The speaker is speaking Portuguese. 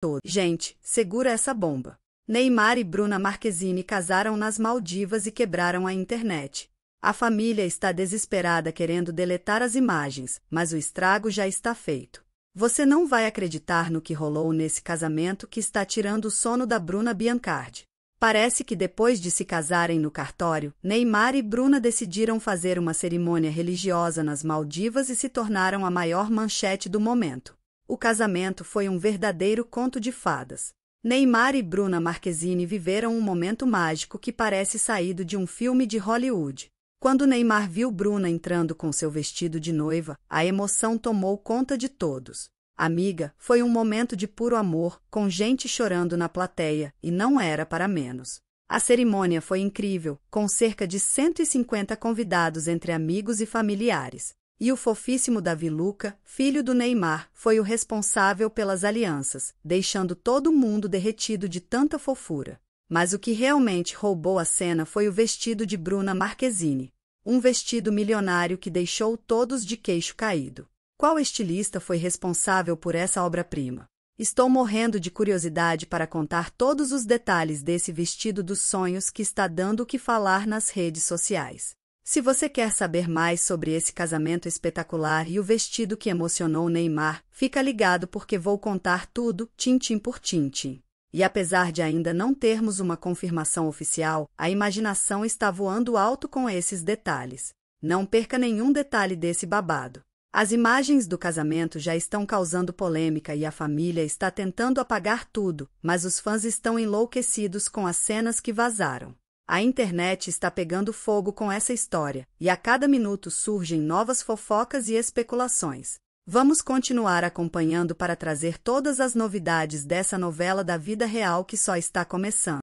todo. Gente, segura essa bomba. Neymar e Bruna Marquezine casaram nas Maldivas e quebraram a internet. A família está desesperada querendo deletar as imagens, mas o estrago já está feito. Você não vai acreditar no que rolou nesse casamento que está tirando o sono da Bruna Biancardi. Parece que depois de se casarem no cartório, Neymar e Bruna decidiram fazer uma cerimônia religiosa nas Maldivas e se tornaram a maior manchete do momento. O casamento foi um verdadeiro conto de fadas. Neymar e Bruna Marquezine viveram um momento mágico que parece saído de um filme de Hollywood. Quando Neymar viu Bruna entrando com seu vestido de noiva, a emoção tomou conta de todos. Amiga, foi um momento de puro amor, com gente chorando na plateia, e não era para menos. A cerimônia foi incrível, com cerca de 150 convidados entre amigos e familiares e o fofíssimo Davi Luca, filho do Neymar, foi o responsável pelas alianças, deixando todo mundo derretido de tanta fofura. Mas o que realmente roubou a cena foi o vestido de Bruna Marquezine. Um vestido milionário que deixou todos de queixo caído. Qual estilista foi responsável por essa obra-prima? Estou morrendo de curiosidade para contar todos os detalhes desse vestido dos sonhos que está dando o que falar nas redes sociais. Se você quer saber mais sobre esse casamento espetacular e o vestido que emocionou Neymar, fica ligado porque vou contar tudo, tintim por tintim. E apesar de ainda não termos uma confirmação oficial, a imaginação está voando alto com esses detalhes. Não perca nenhum detalhe desse babado. As imagens do casamento já estão causando polêmica e a família está tentando apagar tudo, mas os fãs estão enlouquecidos com as cenas que vazaram. A internet está pegando fogo com essa história, e a cada minuto surgem novas fofocas e especulações. Vamos continuar acompanhando para trazer todas as novidades dessa novela da vida real que só está começando.